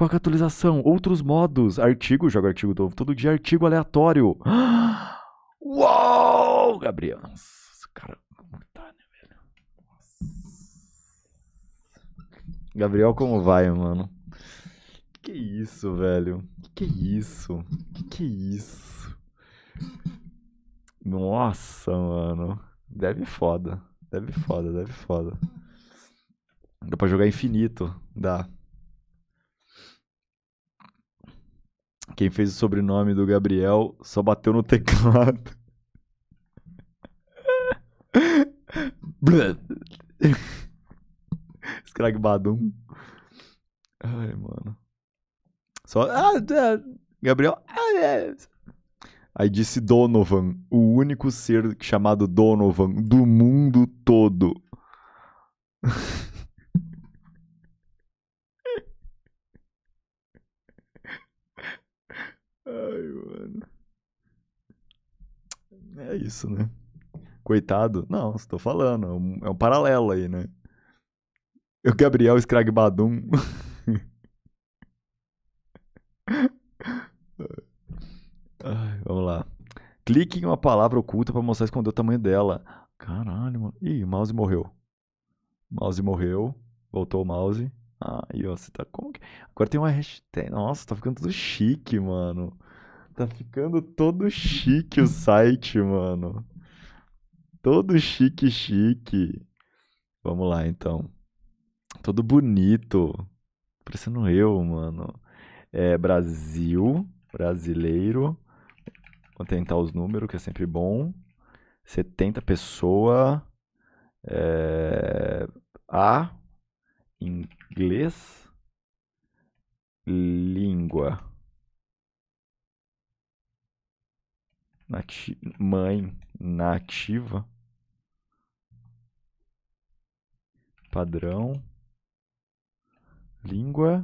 Qual é a atualização? Outros modos. Artigo, jogo artigo novo. Todo dia artigo aleatório. Uou, Gabriel. Nossa, cara, como é tá, né, velho? Gabriel, como vai, mano? Que, isso, velho? Que, isso? Que que isso? Nossa, mano. Deve foda. Deve foda, deve foda. Dá pra jogar infinito. Dá. Quem fez o sobrenome do Gabriel só bateu no teclado. Scrag Badum. Ai, mano. Só. Ah, é, Gabriel. Ah, é. Aí disse Donovan, o único ser chamado Donovan do mundo todo. Ai, mano. É isso, né? Coitado. Não, estou falando. É um, é um paralelo aí, né? O Gabriel Scrag Badum. Ai, vamos lá. Clique em uma palavra oculta para mostrar esconder o tamanho dela. Caralho, mano. Ih, o mouse morreu. O mouse morreu. Voltou o mouse. Ah, e ó, você tá como que... Agora tem uma hashtag. Nossa, tá ficando tudo chique, mano. Tá ficando todo chique o site, mano. Todo chique, chique. Vamos lá, então. Todo bonito. Parecendo eu, mano. É Brasil, brasileiro. Vou tentar os números, que é sempre bom. 70 pessoa. É... A inglês, língua nati mãe nativa, padrão, língua,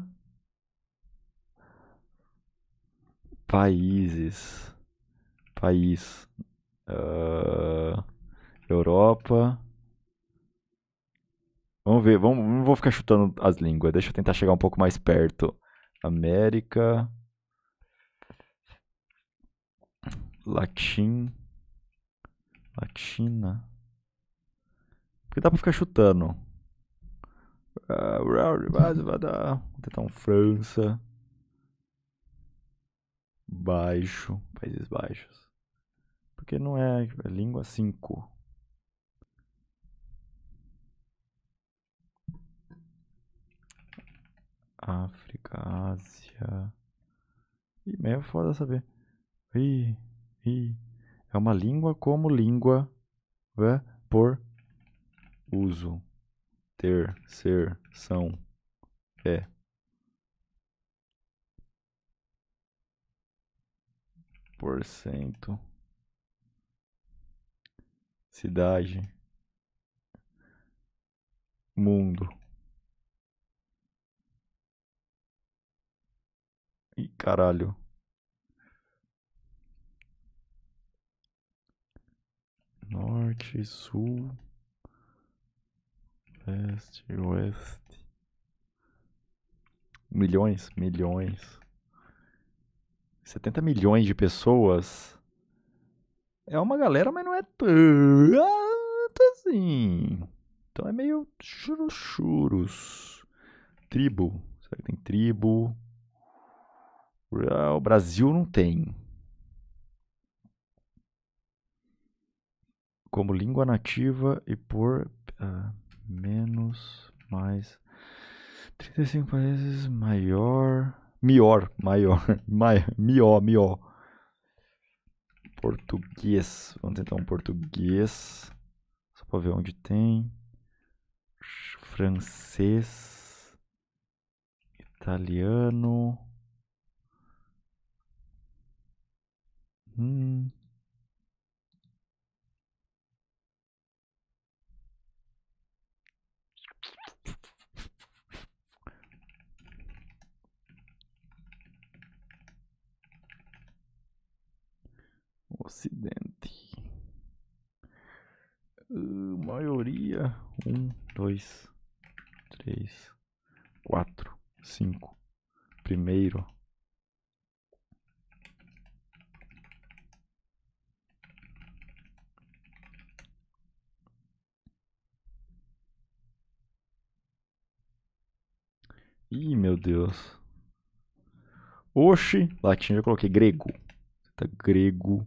países, país, uh, Europa. Vamos ver, vamos, não vou ficar chutando as línguas. Deixa eu tentar chegar um pouco mais perto. América. Latim. Latina. Porque dá pra ficar chutando. Vou tentar um França. Baixo. Países Baixos. Porque não é, é língua 5. África, Ásia. e meio é foda saber. Ih, ih. É uma língua como língua vé, né, por uso. Ter, ser, são, é. Por cento. Cidade. Mundo. Ih, caralho. Norte, sul, leste, oeste. Milhões, milhões. 70 milhões de pessoas. É uma galera, mas não é tanto assim. Então é meio churuchuros. Tribo. Será que tem tribo? Ah, o Brasil não tem. Como língua nativa e por uh, menos mais 35 países maior. Mior, maior, maior, mior, mior. Português. Vamos tentar um português. Só para ver onde tem. Francês. Italiano. Hum. Ocidente. Uh, maioria. Um, dois, três, quatro, cinco. Primeiro. Ih, meu Deus. Oxe, latim já coloquei grego. Tá grego,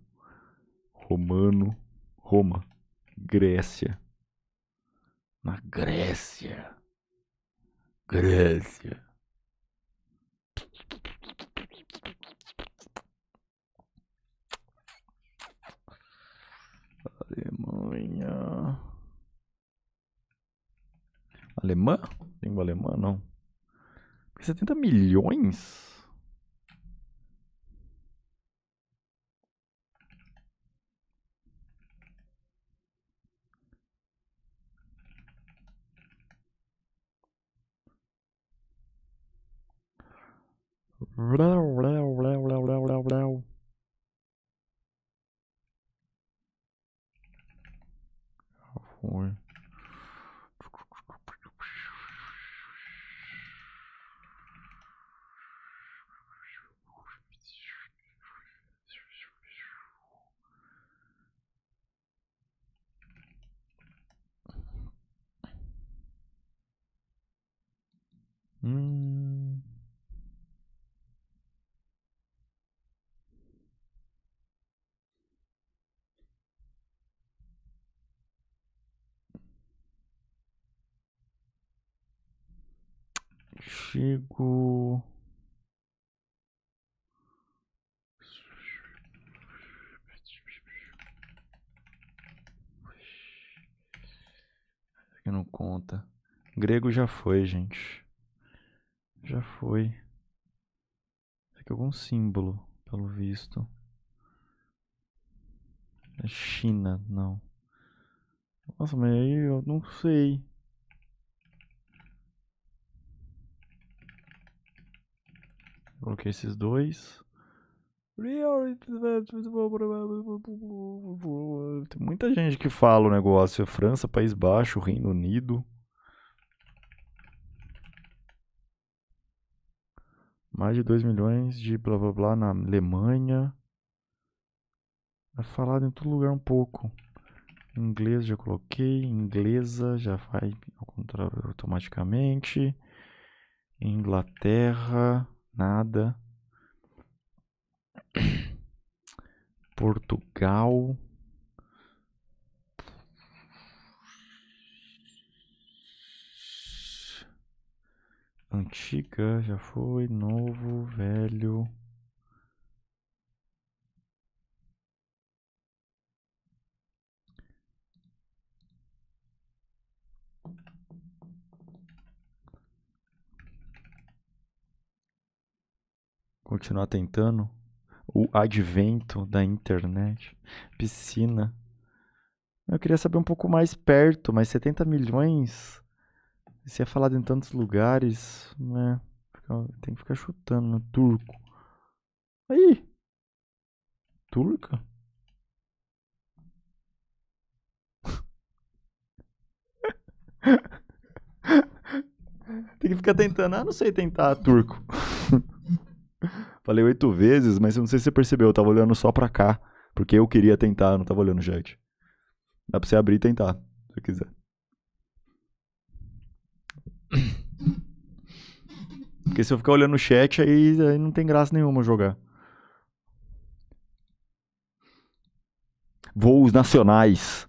romano, Roma, Grécia. Na Grécia. Grécia. Alemanha. Alemã? Língua alemã, não. 70 milhões? Foi. Hum. Artigo. não conta. Grego já foi, gente. Já foi. Aqui é algum símbolo, pelo visto. É China, não. Nossa, mas aí eu não sei. Coloquei esses dois. Tem muita gente que fala o negócio. França, País Baixo, Reino Unido. mais de 2 milhões de blá blá blá na Alemanha. É falado em todo lugar um pouco. Inglês já coloquei, inglesa já vai ao contrário automaticamente. Inglaterra, nada. Portugal. antiga, já foi, novo, velho. Continuar tentando. O advento da internet. Piscina. Eu queria saber um pouco mais perto, mas 70 milhões se é falado em tantos lugares, né? Tem que ficar chutando, né? Turco. Aí! Turca? Tem que ficar tentando. Ah, não sei tentar turco. Falei oito vezes, mas eu não sei se você percebeu. Eu tava olhando só pra cá. Porque eu queria tentar, eu não tava olhando o chat. Dá pra você abrir e tentar, se quiser. Porque se eu ficar olhando o chat, aí, aí não tem graça nenhuma jogar. Voos nacionais.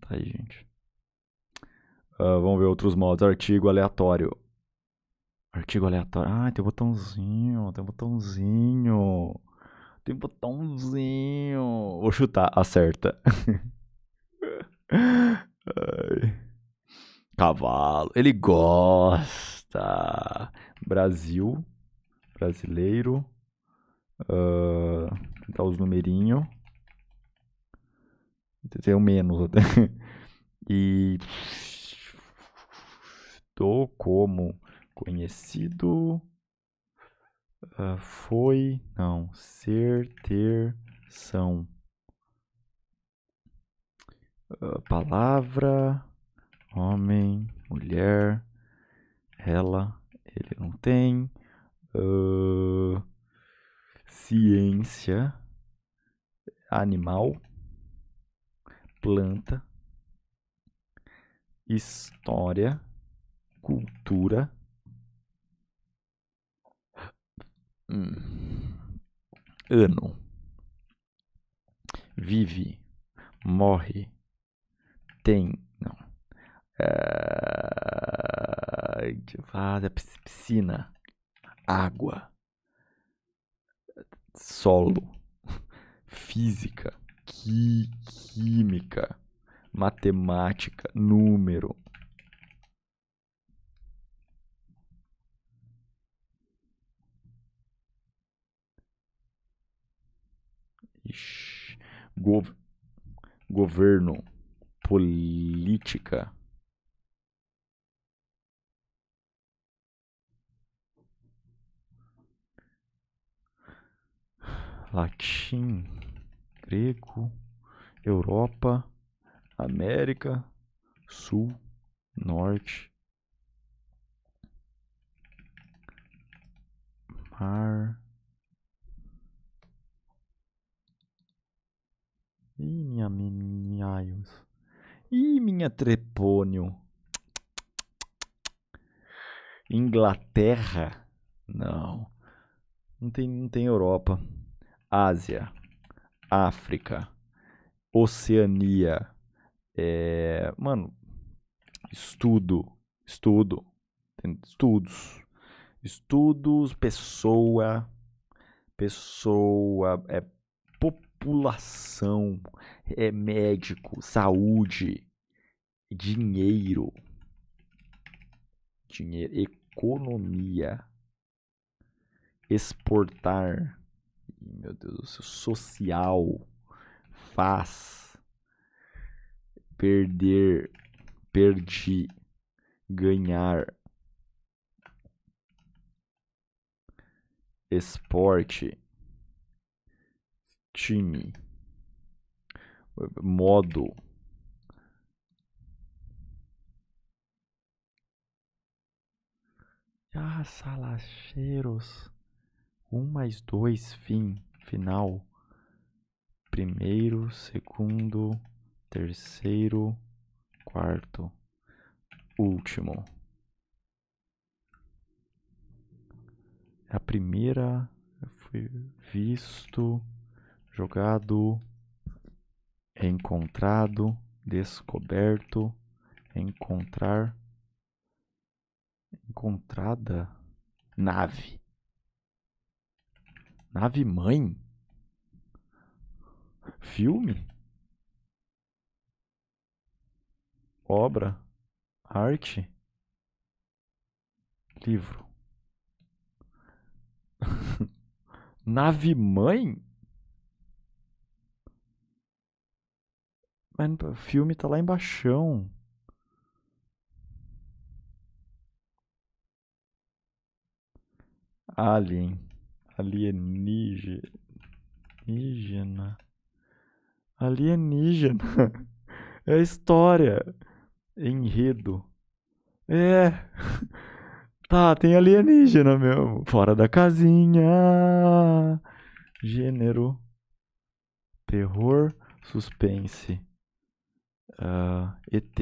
Tá aí, gente. Uh, vamos ver outros modos. Artigo aleatório. Artigo aleatório. Ah, tem um botãozinho. Tem um botãozinho. Tem um botãozinho. Vou chutar, acerta. Ai. Cavalo. Ele gosta. Brasil. Brasileiro. Uh, tentar os numerinhos. Tem o menos até. E. tô como conhecido. Uh, foi. Não. Ser, ter, são. Uh, palavra homem, mulher, ela, ele não tem. Uh, ciência, animal, planta, história, cultura. Hum. Ano. Vive, morre, tem ah, piscina, água, solo, física, química, matemática, número. gov governo, política latim, grego, Europa, América, Sul, Norte, Mar. Ih, minha minhaios. Ih, minha trepônio. Inglaterra? Não. Não tem, não tem Europa. Ásia, África, Oceania, é, mano, estudo, estudo, estudos, estudos, pessoa, pessoa, é, população, é médico, saúde, dinheiro, dinheiro, economia, exportar, meu Deus do céu, social faz perder, perdi, ganhar, esporte, time, modo. Ah, salacheiros. 1 mais 2, fim, final. Primeiro, segundo, terceiro, quarto, último. É a primeira foi visto, jogado, encontrado, descoberto, encontrar, encontrada, nave. Nave Mãe? Filme? Obra? Arte? Livro. Nave Mãe? Mas o filme tá lá embaixo. Alien. Alienígena. Alienígena. É história. Enredo. É. Tá, tem alienígena mesmo. Fora da casinha. Gênero. Terror. Suspense. Uh, ah, ET.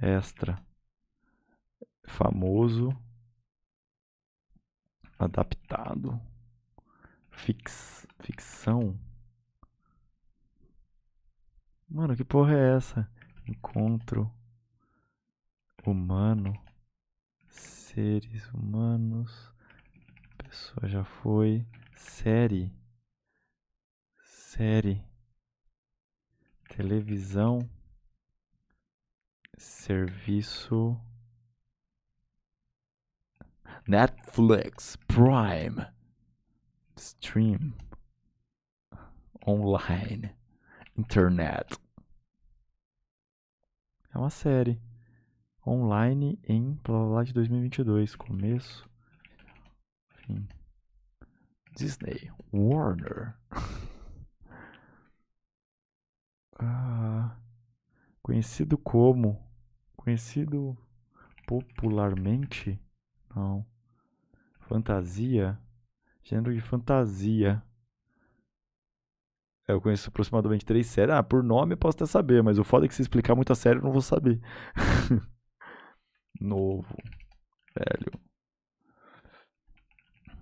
Extra. Famoso adaptado, fix, ficção. Mano, que porra é essa? Encontro humano, seres humanos, pessoa já foi, série, série, televisão, serviço. Netflix, Prime, Stream, Online, Internet. É uma série online em blá de 2022, começo, fim. Disney, Warner. ah, conhecido como, conhecido popularmente não. Fantasia? Gênero de fantasia. É, eu conheço aproximadamente três séries. Ah, por nome eu posso até saber, mas o foda é que se explicar muita série eu não vou saber. Novo. Velho.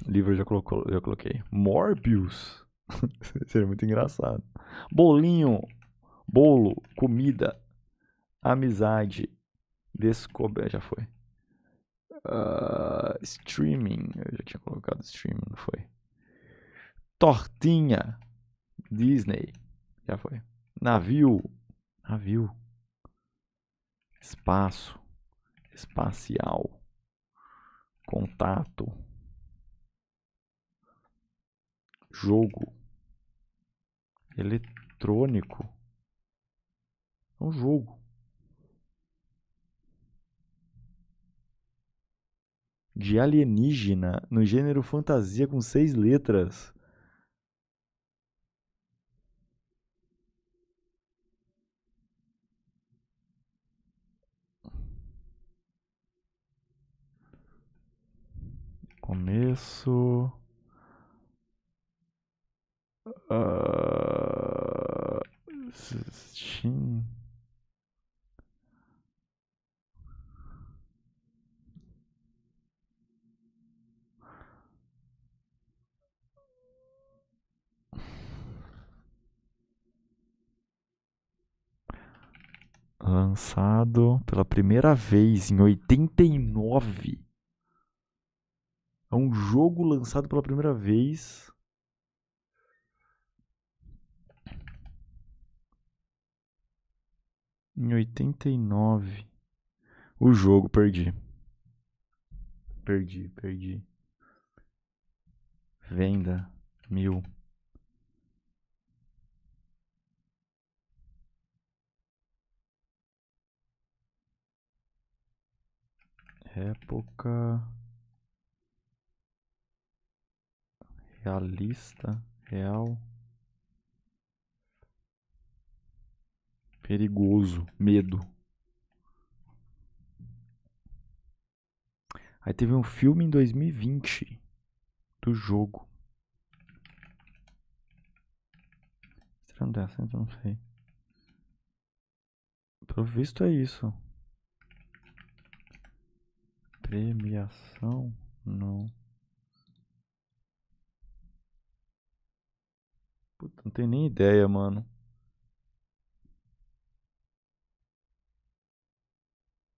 Livro eu já, colocou, já coloquei. Morbius. Seria muito engraçado. Bolinho. Bolo. Comida. Amizade. Descoberta. Já foi. Ah, streaming. Eu já tinha colocado streaming, não foi? Tortinha. Disney. Já foi. Navio. Navio. Espaço. Espacial. Contato. Jogo. Eletrônico. É um jogo. de alienígena no gênero fantasia com seis letras. Começo. Uh, lançado pela primeira vez em 89. É um jogo lançado pela primeira vez. Em 89. O jogo perdi. Perdi, perdi. Venda mil. época realista, real, perigoso, medo. Aí teve um filme em 2020 do jogo. Estranho dessa, então não sei. Pelo visto é isso. Premiação? Não. Puta, não tenho nem ideia, mano.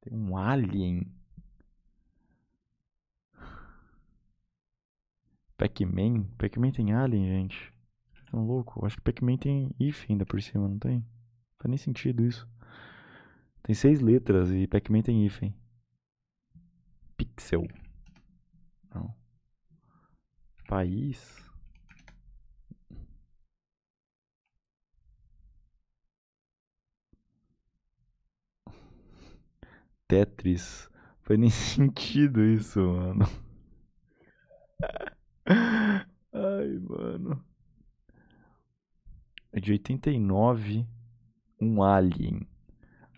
Tem um alien. Pac-Man? Pac-Man tem alien, gente. Vocês estão tá loucos? Acho que Pac-Man tem if ainda por cima, não tem? Não faz nem sentido isso. Tem seis letras e Pac-Man tem hífen pixel. Não. País. Tetris. foi nem sentido isso, mano. Ai, mano. É de 89. Um alien.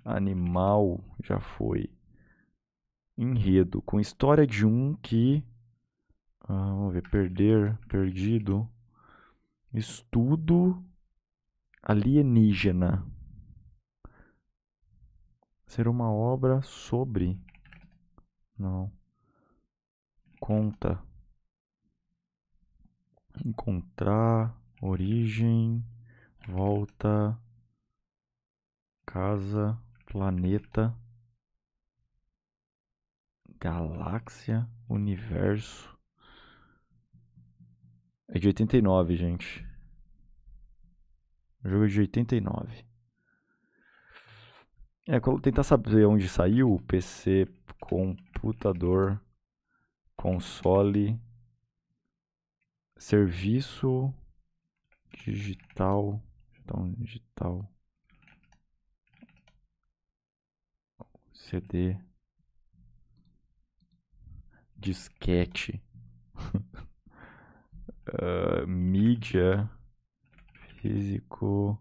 Animal já foi. Enredo, com história de um que. Ah, vamos ver, perder, perdido. Estudo alienígena. Ser uma obra sobre. Não. Conta. Encontrar. Origem. Volta. Casa. Planeta. Galáxia, Universo. É de 89, gente. O jogo é de 89. É, tentar saber onde saiu, PC, computador, console, serviço digital, então digital, CD, disquete, uh, mídia, físico,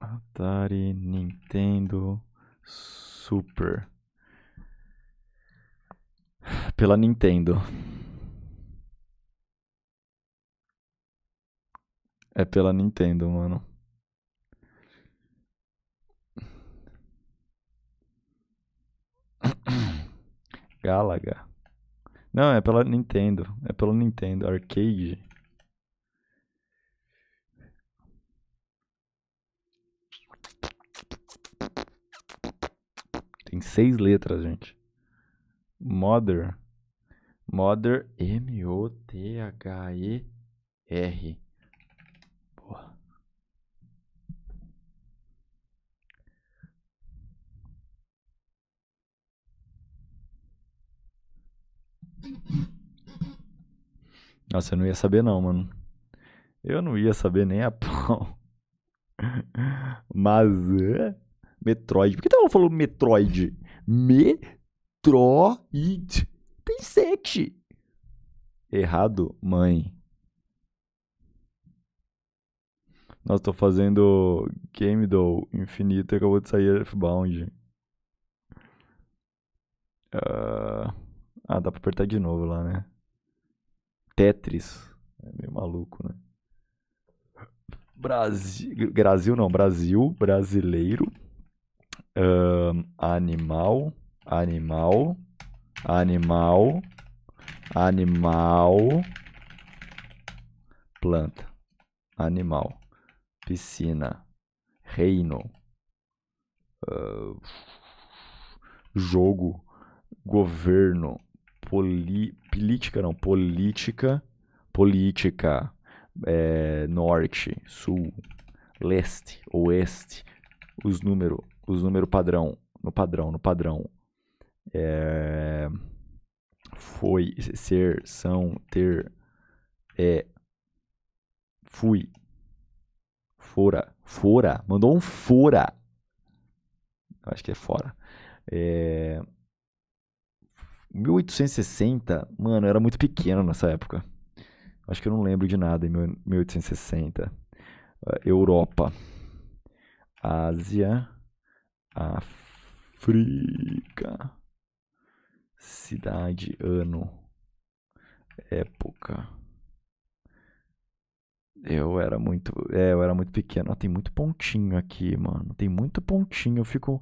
Atari, Nintendo, Super. Pela Nintendo. É pela Nintendo, mano. Galaga. Não, é pela Nintendo. É pelo Nintendo Arcade. Tem seis letras, gente. Mother. Mother M-O-T-H-E-R. Nossa, eu não ia saber não, mano. Eu não ia saber nem a pau. Mas é. Metroid. Por que tava falando Metroid? Metroid. Tem sete. Errado, mãe. Nós tô fazendo Game do Infinito e acabou de sair Earthbound. Uh... Ah, dá pra apertar de novo lá, né? Tetris. É meio maluco, né? Brasil, Brasil não, Brasil, brasileiro, um, animal, animal, animal, animal, planta, animal, piscina, reino, uh, jogo, governo, poli, política, não, política, política é, norte, sul, leste, oeste, os números, os número padrão, no padrão, no padrão, é, foi, ser, são, ter, é, fui, fora, fora, mandou um fora, acho que é fora, é, 1860, mano, eu era muito pequeno nessa época. Acho que eu não lembro de nada em 1860. Ah, Europa, Ásia, África, cidade, ano, época. Eu era muito, é, eu era muito pequeno. Ah, tem muito pontinho aqui, mano. Tem muito pontinho. Eu fico, hum,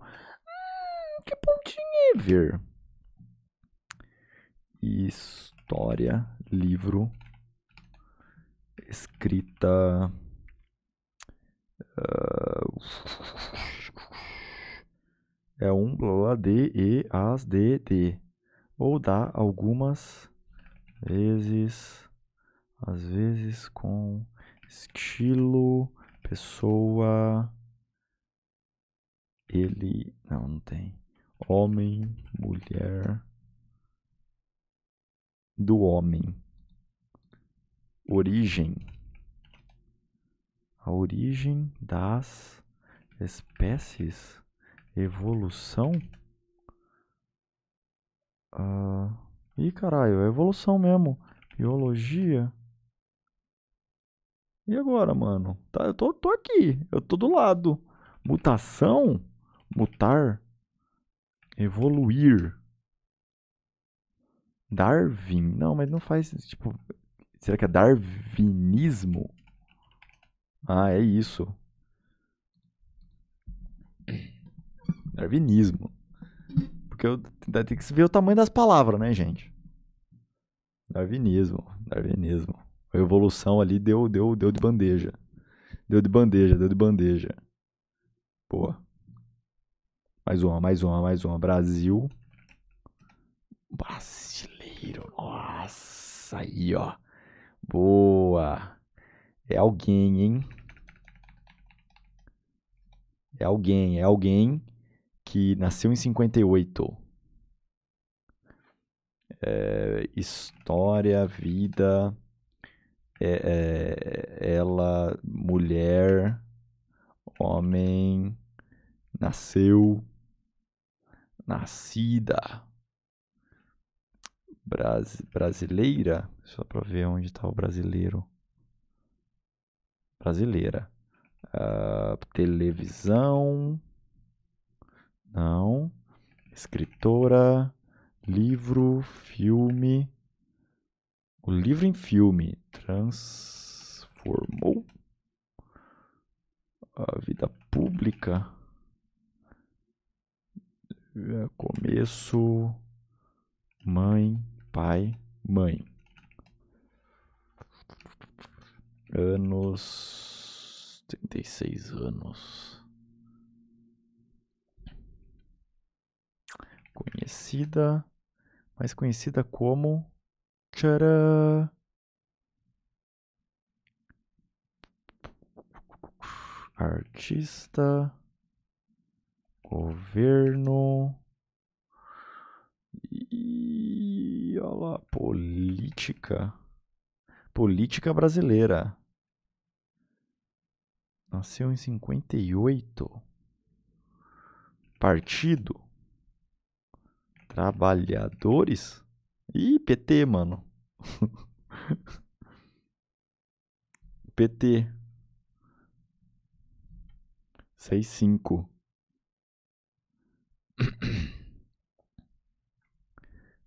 que pontinho é ver? história, livro, escrita. Uh, é um blá, blá de e as de de. Ou dá algumas vezes, às vezes com estilo, pessoa, ele. Não, não tem. Homem, mulher do homem. Origem. A origem das espécies. Evolução. Ah, ih, caralho, é evolução mesmo. Biologia. E agora, mano? Tá, eu tô, tô aqui. Eu tô do lado. Mutação? Mutar? Evoluir. Darwin. Não, mas não faz. Tipo, será que é darwinismo? Ah, é isso. Darwinismo. Porque eu, tem que ver o tamanho das palavras, né, gente? Darwinismo, darwinismo. A evolução ali deu, deu, deu de bandeja. Deu de bandeja, deu de bandeja. Boa. Mais uma, mais uma, mais uma. Brasil. Brasil tiro. Nossa, aí, ó. Boa. É alguém, hein? É alguém, é alguém que nasceu em 58. É, história, vida, é, é, ela, mulher, homem, nasceu, nascida. Bras, brasileira, só para ver onde está o brasileiro. Brasileira. Uh, televisão. Não. Escritora. Livro, filme. O livro em filme transformou a vida pública. É, começo, mãe, pai, mãe. Anos. 36 anos. Conhecida, mais conhecida como. Tcharam! Artista, governo, e olha lá, política. Política brasileira. Nasceu em 58. Partido. Trabalhadores. Ih, PT, mano. PT. 65.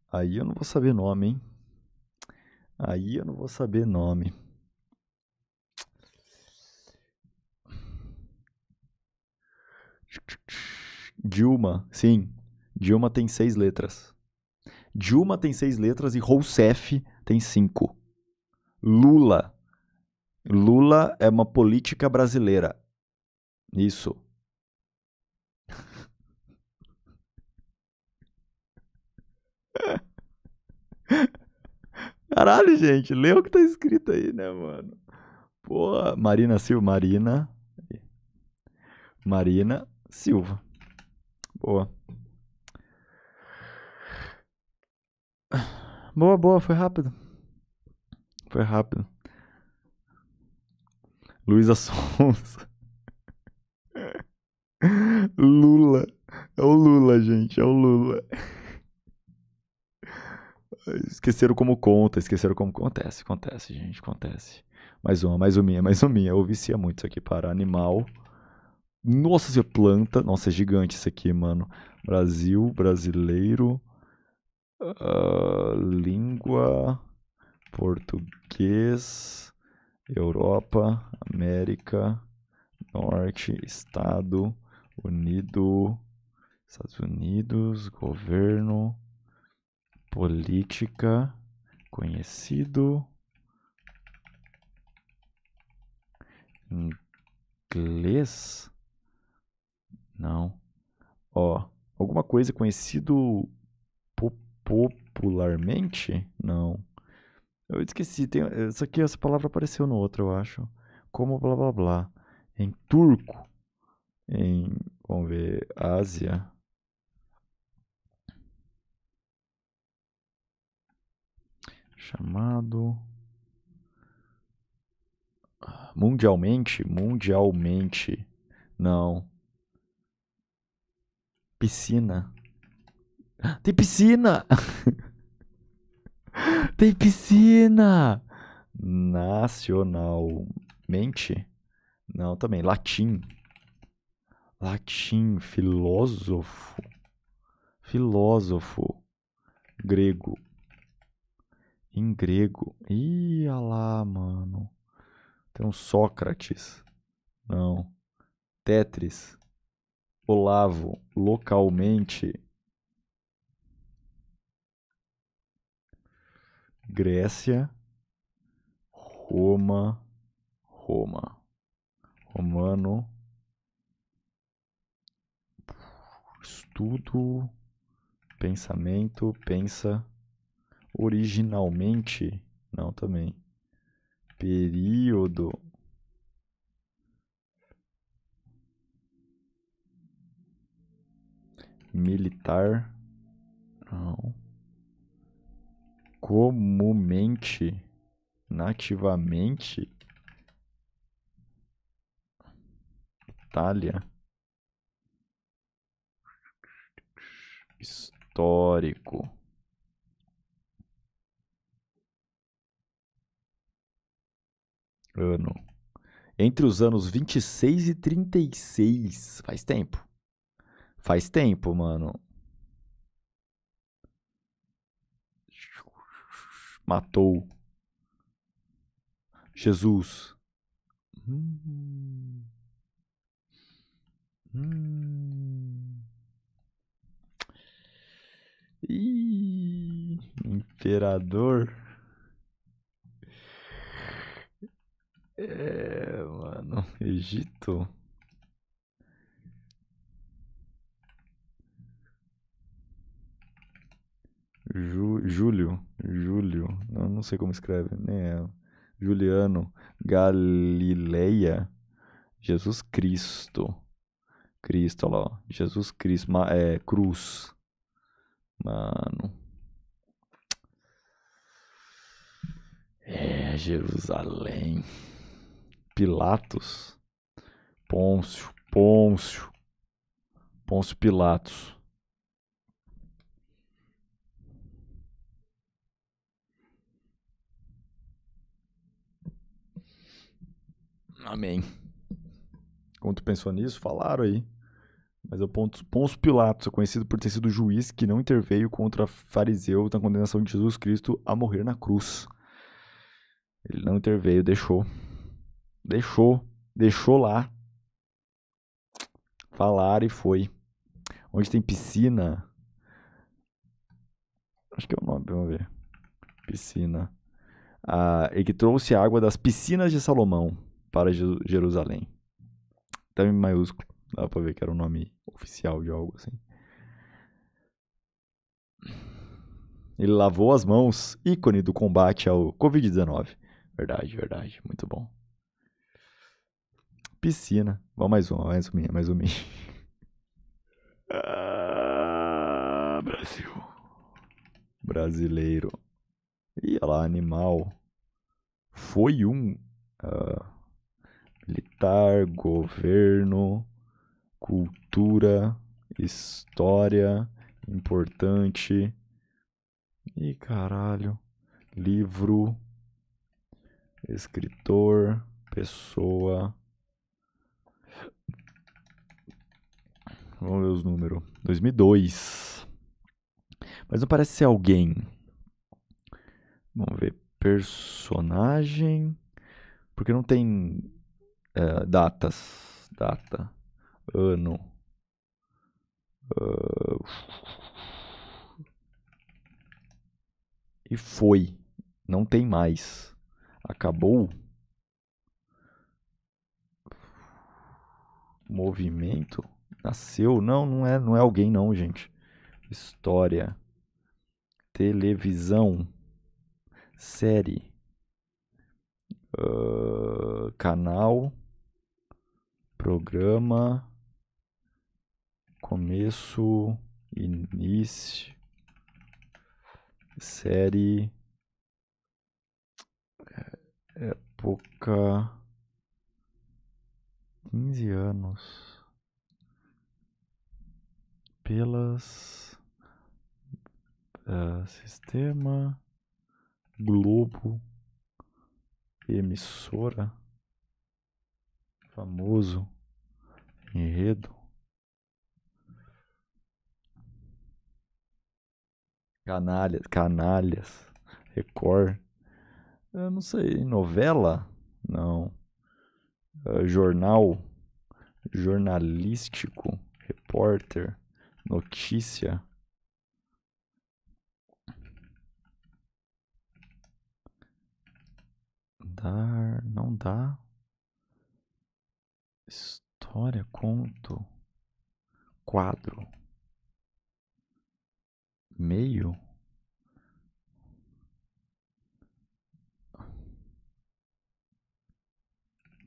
Aí eu não vou saber nome, hein? Aí eu não vou saber nome. Dilma, sim. Dilma tem seis letras. Dilma tem seis letras e Rousseff tem cinco. Lula. Lula é uma política brasileira. Isso. Caralho, gente, lê o que tá escrito aí, né, mano? Boa, Marina Silva, Marina. Marina Silva. Boa. Boa, boa, foi rápido. Foi rápido. Luísa Sonsa. Lula. É o Lula, gente, é o Lula. Esqueceram como conta, esqueceram como. Acontece, acontece, gente, acontece. Mais uma, mais uma, mais uma. Eu vicia muito isso aqui para animal. Nossa, você é planta. Nossa, é gigante isso aqui, mano. Brasil, brasileiro. Uh, língua. Português. Europa, América, Norte, Estado, Unido, Estados Unidos, governo, política conhecido inglês não ó alguma coisa conhecido po popularmente não eu esqueci tem essa aqui essa palavra apareceu no outro eu acho como blá blá blá em turco em vamos ver Ásia chamado mundialmente, mundialmente, não. Piscina. Tem piscina. Tem piscina. Nacionalmente? Não, também latim. Latim, filósofo. Filósofo grego em grego. Ih, lá, mano. Tem um Sócrates. Não. Tetris. Olavo. Localmente. Grécia. Roma. Roma. Romano. Estudo. Pensamento. Pensa originalmente. Não, também. Período. Militar. Não. Comumente. Nativamente. Itália. Histórico. Ano. Entre os anos 26 e 36. Faz tempo. Faz tempo, mano. Matou. Jesus. Hum. Hum. Ih, imperador. É, mano, Egito. Ju, Júlio, Júlio, não, não sei como escreve, nem é. Juliano, Galileia, Jesus Cristo, Cristo, olha lá, Jesus Cristo, ma, é, cruz, mano. É, Jerusalém. Pilatos, Pôncio, Pôncio, Pôncio Pilatos. Amém. Quando pensou nisso, falaram aí. Mas o Pôncio Pilatos é conhecido por ter sido juiz que não interveio contra fariseu na condenação de Jesus Cristo a morrer na cruz. Ele não interveio, deixou Deixou, deixou lá. Falaram e foi. Onde tem piscina. Acho que é o nome, vamos ver. Piscina. Ah, ele trouxe água das piscinas de Salomão para Jerusalém. Tá em maiúsculo. Dá pra ver que era o nome oficial de algo assim. Ele lavou as mãos, ícone do combate ao Covid-19. Verdade, verdade. Muito bom. Piscina. Vamos mais uma, mais uma, mais uma. ah, Brasil. Brasileiro. Ih, olha lá, animal. Foi um. Uh, militar, governo, cultura, história, importante. Ih, caralho. Livro, escritor, pessoa, Vamos ver os números. 2002. Mas não parece ser alguém. Vamos ver. Personagem. Porque não tem é, datas. Data. Ano. Uh... E foi. Não tem mais. Acabou. Movimento. Nasceu. Não, não é, não é alguém, não, gente. História. Televisão. Série. Uh, canal. Programa. Começo. Início. Série. É, época. 15 anos pelas uh, sistema Globo emissora famoso enredo canalhas canalhas record eu não sei novela não uh, jornal jornalístico repórter Notícia. Dar, não dá. História, conto, quadro, meio.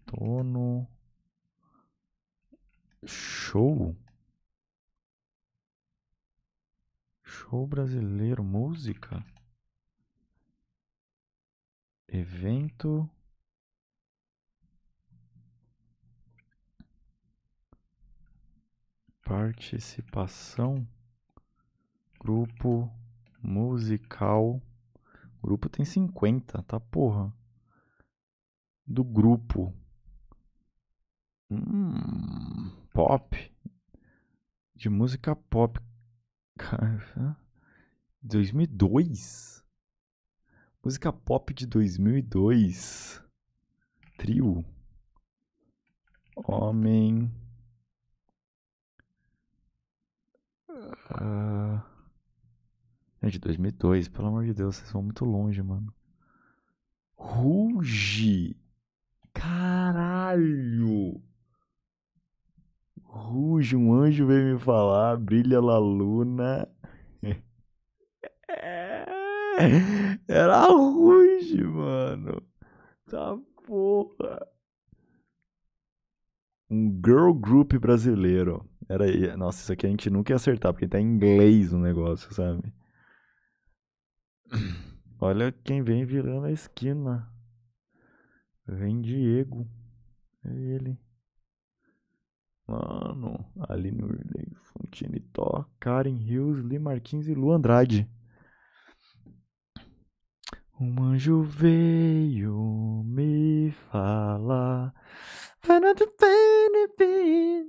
tono Show. Show brasileiro, música. Evento. Participação. Grupo musical. grupo tem 50, tá porra. Do grupo. Hum, pop. De música pop. 2002? Música pop de 2002. Trio. Homem. Uh... É de 2002, pelo amor de Deus, vocês vão muito longe, mano. Ruge! Caralho! Ruge, um anjo veio me falar, brilha la luna. Era ruge, mano. Tá porra. Um girl group brasileiro. Era aí. Nossa, isso aqui a gente nunca ia acertar, porque tá em inglês o negócio, sabe? Olha quem vem virando a esquina. Vem Diego. É ele. Mano, Aline Urley, Fontine Tó, Karen Hills, Lee Martins e Lu Andrade. Um anjo veio me falar.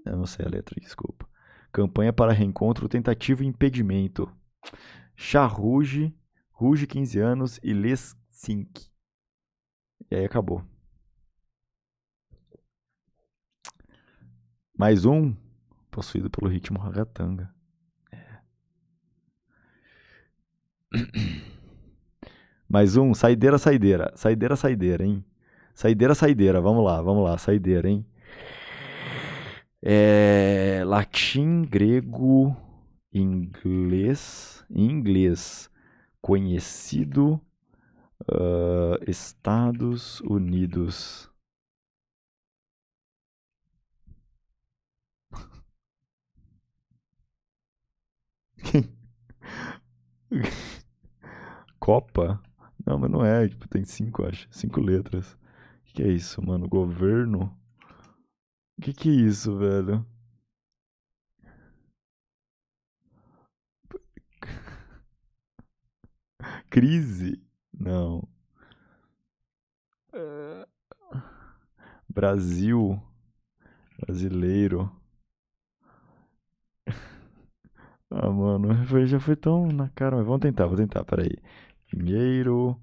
Eu não sei a letra, desculpa. Campanha para reencontro, tentativa e impedimento. Charruge, Ruge, 15 anos e Les 5. E aí acabou. Mais um, possuído pelo ritmo ragatanga. É. Mais um, saideira, saideira. Saideira, saideira, hein? Saideira, saideira. Vamos lá, vamos lá, saideira, hein? É, latim, grego, inglês, inglês, conhecido, uh, Estados Unidos. Copa? Não, mas não é. Tipo, tem cinco, acho. Cinco letras. O que, que é isso, mano? Governo? O que, que é isso, velho? Crise? Não. Brasil. Brasileiro. Ah, mano, já foi tão na cara. Mas vamos tentar, vou tentar, peraí dinheiro,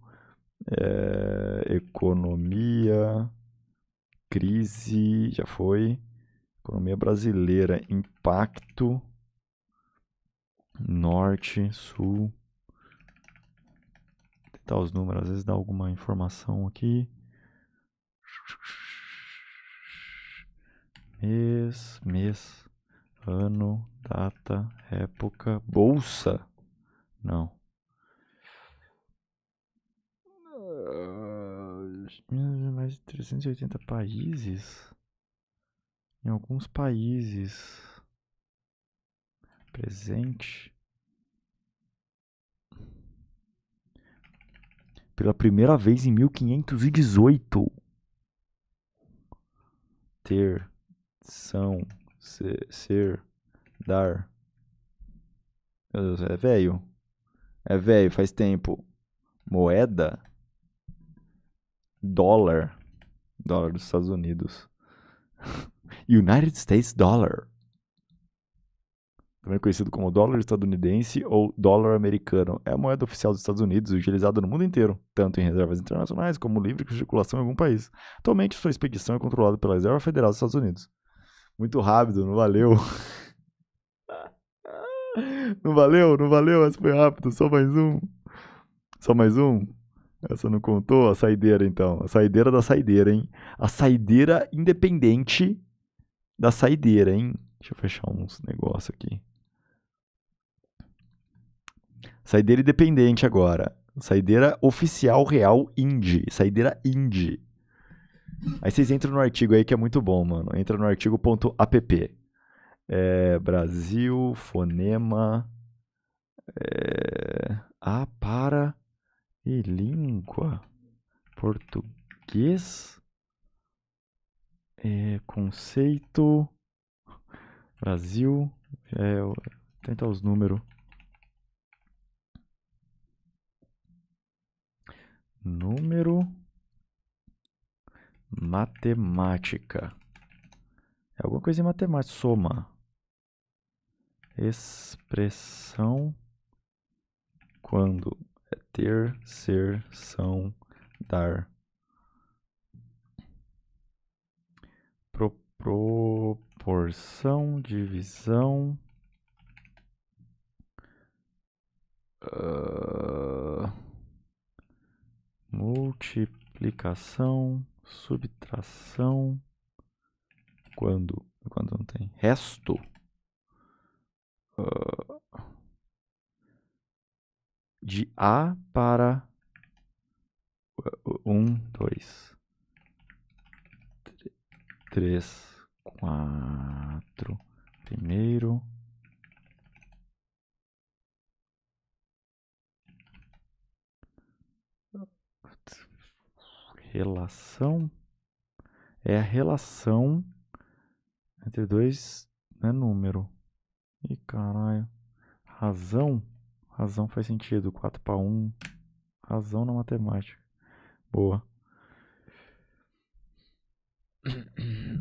é, economia, crise, já foi. Economia brasileira, impacto, norte, sul. Vou tentar os números, às vezes dá alguma informação aqui. Mês, mês, ano, data, época, bolsa. Não. mais de 380 países. Em alguns países. Presente. Pela primeira vez em 1518. Ter. São. Ser. ser dar. Meu Deus, é velho. É velho, faz tempo. Moeda? dólar. Dólar dos Estados Unidos. United States Dollar. Também conhecido como dólar estadunidense ou dólar americano. É a moeda oficial dos Estados Unidos, utilizada no mundo inteiro, tanto em reservas internacionais como livre de circulação em algum país. Atualmente, sua expedição é controlada pela Reserva Federal dos Estados Unidos. Muito rápido, não valeu. Não valeu, não valeu, mas foi rápido. Só mais um. Só mais um. Essa não contou? A saideira, então. A saideira da saideira, hein? A saideira independente da saideira, hein? Deixa eu fechar uns negócios aqui. Saideira independente agora. Saideira oficial real indie. Saideira indie. Aí vocês entram no artigo aí que é muito bom, mano. Entra no artigo.app. É, Brasil, fonema. É... Ah, para e língua português é, conceito Brasil é, tenta os números número matemática é alguma coisa em matemática soma expressão quando é ter, ser, são, dar. Pro, proporção, divisão. Uh, multiplicação, subtração. Quando? Quando não tem. Resto. Uh, de A para 1, 2, 3, 4. Primeiro. Relação é a relação entre dois né, número. E caralho, razão Razão faz sentido. 4 para 1. Razão na matemática. Boa.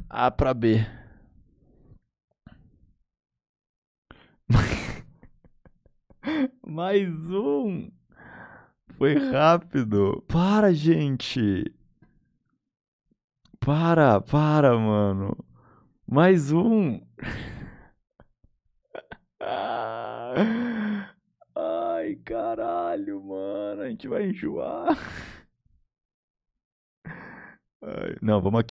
A para B. Mais um. Foi rápido. Para, gente. Para, para, mano. Mais um. caralho, mano, a gente vai enjoar. não, vamos aqui.